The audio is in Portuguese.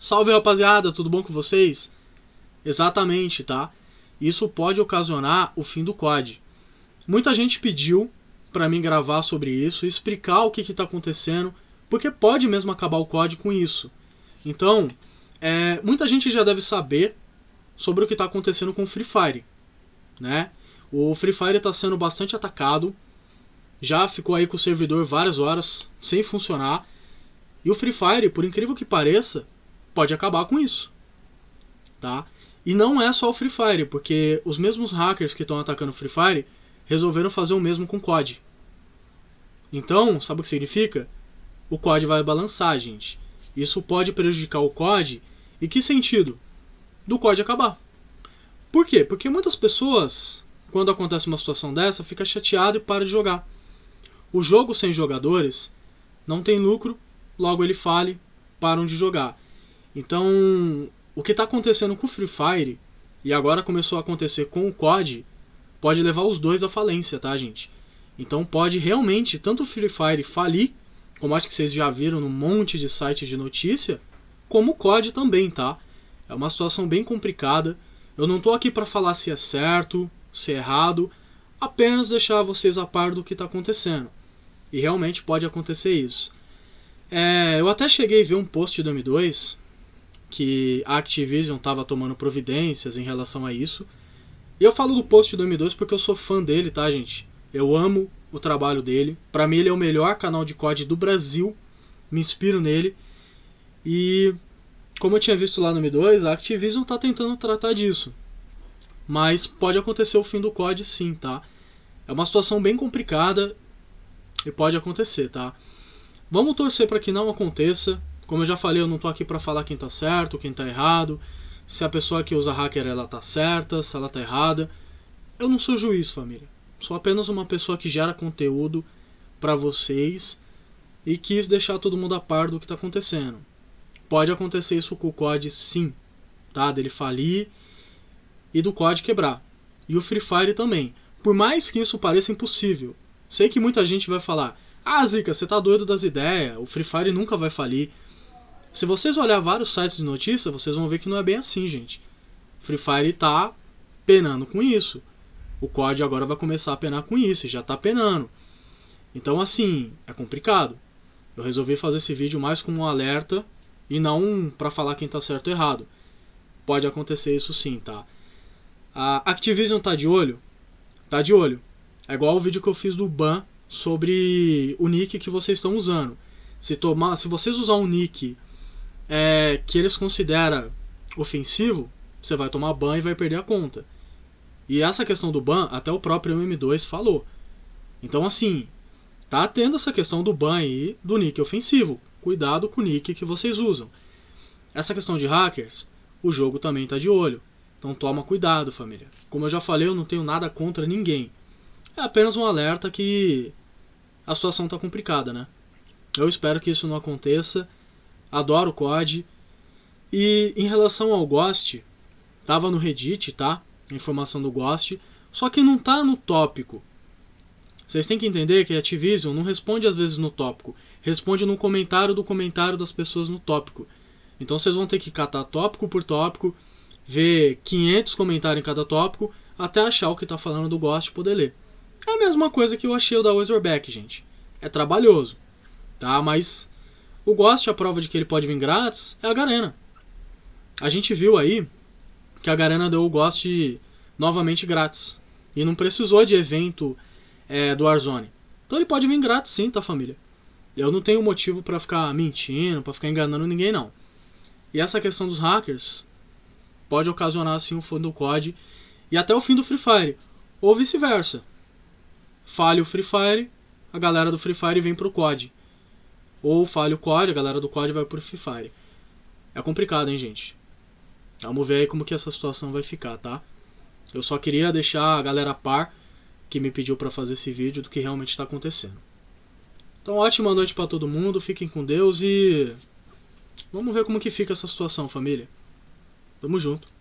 Salve rapaziada, tudo bom com vocês? Exatamente, tá? Isso pode ocasionar o fim do código Muita gente pediu para mim gravar sobre isso, explicar o que está acontecendo, porque pode mesmo acabar o código com isso. Então, é, muita gente já deve saber sobre o que está acontecendo com o Free Fire, né? O Free Fire está sendo bastante atacado, já ficou aí com o servidor várias horas sem funcionar. E o Free Fire, por incrível que pareça, pode acabar com isso. Tá? E não é só o Free Fire, porque os mesmos hackers que estão atacando o Free Fire resolveram fazer o mesmo com o COD. Então, sabe o que significa? O COD vai balançar, gente. Isso pode prejudicar o COD. E que sentido? Do COD acabar. Por quê? Porque muitas pessoas, quando acontece uma situação dessa, fica chateado e para de jogar. O jogo sem jogadores não tem lucro, logo ele fale, param de jogar. Então, o que está acontecendo com o Free Fire e agora começou a acontecer com o COD pode levar os dois à falência, tá, gente? Então pode realmente tanto o Free Fire falir, como acho que vocês já viram num monte de site de notícia, como o COD também, tá? É uma situação bem complicada. Eu não tô aqui para falar se é certo, se é errado, apenas deixar vocês a par do que está acontecendo. E realmente pode acontecer isso. É, eu até cheguei a ver um post do M 2 que a Activision estava tomando providências em relação a isso. E eu falo do post do M2 porque eu sou fã dele, tá, gente? Eu amo o trabalho dele. Para mim ele é o melhor canal de COD do Brasil. Me inspiro nele. E como eu tinha visto lá no M2, a Activision está tentando tratar disso. Mas pode acontecer o fim do COD sim, tá? É uma situação bem complicada e pode acontecer, tá? Vamos torcer para que não aconteça. Como eu já falei, eu não tô aqui para falar quem tá certo, quem tá errado, se a pessoa que usa hacker ela tá certa, se ela tá errada. Eu não sou juiz, família. Sou apenas uma pessoa que gera conteúdo para vocês e quis deixar todo mundo a par do que tá acontecendo. Pode acontecer isso com o COD sim, tá? Dele falir e do COD quebrar. E o Free Fire também. Por mais que isso pareça impossível. Sei que muita gente vai falar: "Ah, Zica, você tá doido das ideias. O Free Fire nunca vai falir." Se vocês olharem vários sites de notícia, vocês vão ver que não é bem assim, gente. Free Fire tá penando com isso. O COD agora vai começar a penar com isso e já tá penando. Então, assim, é complicado. Eu resolvi fazer esse vídeo mais como um alerta e não para falar quem tá certo ou errado. Pode acontecer isso sim, tá? A Activision tá de olho? Tá de olho. É igual o vídeo que eu fiz do ban sobre o nick que vocês estão usando. Se tomar, se vocês usar um nick é, que eles consideram ofensivo, você vai tomar ban e vai perder a conta. E essa questão do ban, até o próprio M2 falou. Então, assim, tá tendo essa questão do ban e do nick ofensivo. Cuidado com o nick que vocês usam. Essa questão de hackers, o jogo também tá de olho. Então toma cuidado, família. Como eu já falei, eu não tenho nada contra ninguém. É apenas um alerta que a situação tá complicada, né? Eu espero que isso não aconteça adoro o COD. E em relação ao Ghost, tava no Reddit, tá? Informação do Ghost, só que não tá no tópico. Vocês têm que entender que a Activision não responde às vezes no tópico, responde no comentário do comentário das pessoas no tópico. Então vocês vão ter que catar tópico por tópico, ver 500 comentários em cada tópico, até achar o que está falando do Ghost e poder ler. É a mesma coisa que eu achei o da Razorback, gente. É trabalhoso, tá? Mas o Guast, a prova de que ele pode vir grátis, é a Garena. A gente viu aí que a Garena deu o Guast novamente grátis. E não precisou de evento é, do Warzone. Então ele pode vir grátis sim, tá família? Eu não tenho motivo para ficar mentindo, para ficar enganando ninguém não. E essa questão dos hackers pode ocasionar assim o fundo do COD e até o fim do Free Fire, ou vice-versa. Fale o Free Fire, a galera do Free Fire vem pro COD. Ou fale o COD, a galera do COD vai pro Free Fire. É complicado, hein, gente? Vamos ver aí como que essa situação vai ficar, tá? Eu só queria deixar a galera a par que me pediu para fazer esse vídeo do que realmente está acontecendo. Então, ótima noite para todo mundo, fiquem com Deus e vamos ver como que fica essa situação, família. Tamo junto.